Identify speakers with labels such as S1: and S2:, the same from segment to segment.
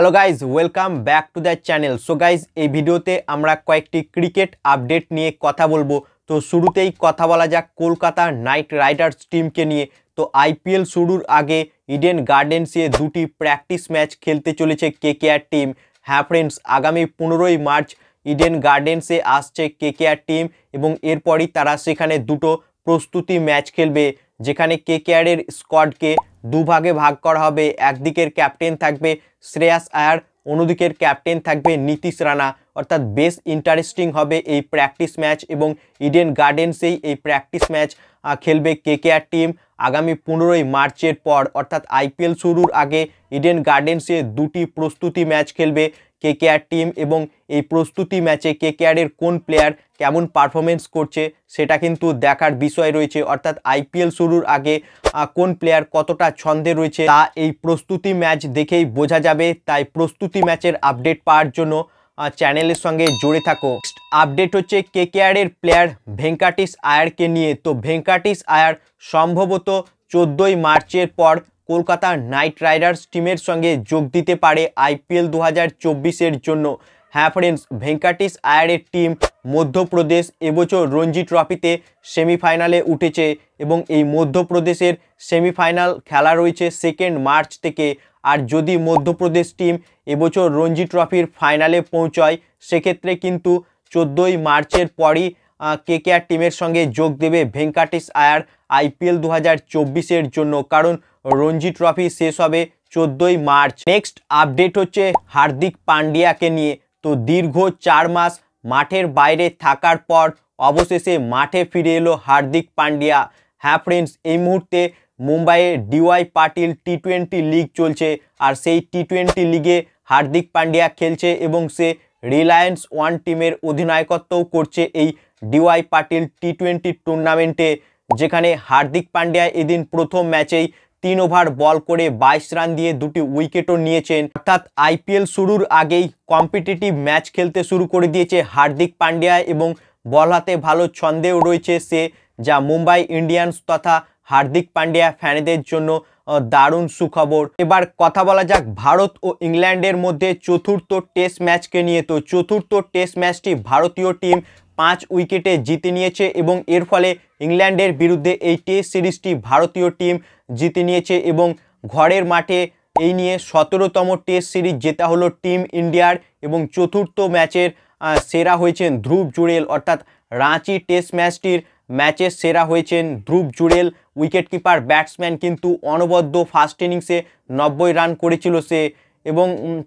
S1: hello guys welcome back to the channel so guys এই ভিডিওতে আমরা কয়েকটি ক্রিকেট আপডেট নিয়ে কথা বলবো তো শুরুতেই কথা বলা যাক কলকাতা নাইট রাইডার্স টিমকে নিয়ে তো আইপিএল শুরুর আগে ইডেন গার্ডেন্সে দুটি প্র্যাকটিস ম্যাচ খেলতে চলেছে কে কেকেআর টিম হ্যাঁ ফ্রেন্ডস আগামী পনেরোই মার্চ ইডেন গার্ডেন্সে আসছে কে কেকেআর টিম এবং এরপরই তারা সেখানে দুটো প্রস্তুতি ম্যাচ খেলবে যেখানে কে কেয়ারের স্কোয়াডকে দুভাগে ভাগ করা হবে একদিকের ক্যাপ্টেন থাকবে শ্রেয়াস আয়ার অন্যদিকের ক্যাপ্টেন থাকবে নীতিশ রানা অর্থাৎ বেশ ইন্টারেস্টিং হবে এই প্র্যাকটিস ম্যাচ এবং ইডেন গার্ডেন্সেই এই প্র্যাকটিস ম্যাচ খেলবে কে কেয়ার টিম আগামী পনেরোই মার্চের পর অর্থাৎ আইপিএল শুরুর আগে ইডেন গার্ডেন্সে দুটি প্রস্তুতি ম্যাচ খেলবে কে কেয়ার টিম এবং এই প্রস্তুতি ম্যাচে কে কেয়ারের কোন প্লেয়ার কেমন পারফরমেন্স করছে সেটা কিন্তু দেখার বিষয় রয়েছে অর্থাৎ আইপিএল শুরুর আগে কোন প্লেয়ার কতটা ছন্দে রয়েছে তা এই প্রস্তুতি ম্যাচ দেখেই বোঝা যাবে তাই প্রস্তুতি ম্যাচের আপডেট পাওয়ার জন্য চ্যানেলের সঙ্গে জুড়ে থাকো আপডেট হচ্ছে কে কেয়ারের প্লেয়ার ভেঙ্কাটিস আয়ারকে নিয়ে তো ভেঙ্কাটিস আয়ার সম্ভবত চোদ্দোই মার্চের পর কলকাতা নাইট রাইডার্স টিমের সঙ্গে যোগ দিতে পারে আইপিএল দু হাজার চব্বিশের জন্য হ্যাঁ ফ্রেন্ডস ভেঙ্কাটিস আয়ারের টিম মধ্যপ্রদেশ এবছর রঞ্জি ট্রফিতে সেমিফাইনালে উঠেছে এবং এই মধ্যপ্রদেশের সেমিফাইনাল খেলা রয়েছে সেকেন্ড মার্চ থেকে আর যদি মধ্যপ্রদেশ টিম এবছর রঞ্জি ট্রফির ফাইনালে পৌঁছয় সেক্ষেত্রে কিন্তু চোদ্দোই মার্চের পরই কেকেআর টিমের সঙ্গে যোগ দেবে ভেঙ্কাটেশ আয়ার আইপিএল দু হাজার জন্য কারণ রঞ্জি ট্রফি শেষ হবে চোদ্দোই মার্চ নেক্সট আপডেট হচ্ছে হার্দিক পান্ডিয়াকে নিয়ে তো দীর্ঘ চার মাস মাঠের বাইরে থাকার পর অবশেষে মাঠে ফিরে এলো হার্দিক পান্ডিয়া হ্যাঁ ফ্রেন্ডস এই মুহূর্তে মুম্বাইয়ে DY Patil T twenty league চলছে আর সেই টি টোয়েন্টি লিগে হার্দিক পান্ডিয়া খেলছে এবং সে রিলায়েন্স ওয়ান টিমের অধিনায়কত্বও করছে এই ডিওয়াই পাটিল টি টোয়েন্টি টুর্নামেন্টে যেখানে হার্দিক পান্ডিয়া এদিন প্রথম ম্যাচেই তিন ওভার বল করে ২২ রান দিয়ে দুটি উইকেটও নিয়েছেন অর্থাৎ আইপিএল শুরুর আগেই কম্পিটিটিভ ম্যাচ খেলতে শুরু করে দিয়েছে হার্দিক পান্ডিয়া এবং বল হাতে ভালো ছন্দেও রয়েছে সে যা মুম্বাই ইন্ডিয়ানস তথা হার্দিক পান্ডিয়া ফ্যানেদের জন্য দারুণ সুখবর এবার কথা বলা যাক ভারত ও ইংল্যান্ডের মধ্যে চতুর্থ টেস্ট ম্যাচকে নিয়ে তো চতুর্থ টেস্ট ম্যাচটি ভারতীয় টিম পাঁচ উইকেটে জিতে নিয়েছে এবং এর ফলে ইংল্যান্ডের বিরুদ্ধে এই টেস্ট সিরিজটি ভারতীয় টিম জিতে নিয়েছে এবং ঘরের মাঠে এই নিয়ে সতেরোতম টেস্ট সিরিজ জেতা হলো টিম ইন্ডিয়ার এবং চতুর্থ ম্যাচের সেরা হয়েছেন ধ্রুব জুড়েল অর্থাৎ রাঁচি টেস্ট ম্যাচটির ম্যাচের সেরা হয়েছেন ধ্রুব জুড়েল উইকেটকিপার ব্যাটসম্যান কিন্তু অনবদ্য ফার্স্ট ইনিংসে নব্বই রান করেছিল সে এবং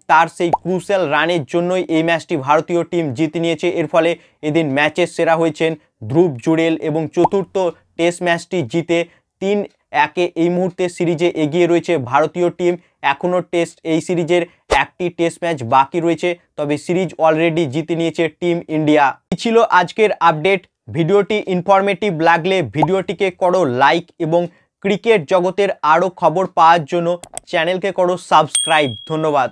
S1: তার সেই ক্রুশাল রানের জন্যই এই ম্যাচটি ভারতীয় টিম জিতে নিয়েছে এর ফলে এদিন ম্যাচের সেরা হয়েছেন ধ্রুব জুড়েল এবং চতুর্থ টেস্ট ম্যাচটি জিতে তিন একে এই মুহূর্তে সিরিজে এগিয়ে রয়েছে ভারতীয় টিম এখনও টেস্ট এই সিরিজের একটি টেস্ট ম্যাচ বাকি রয়েছে তবে সিরিজ অলরেডি জিতে নিয়েছে টিম ইন্ডিয়া ছিল আজকের আপডেট ভিডিওটি ইনফরমেটিভ লাগলে ভিডিওটিকে করো লাইক এবং ক্রিকেট জগতের আরও খবর পাওয়ার জন্য চ্যানেলকে করো সাবস্ক্রাইব ধন্যবাদ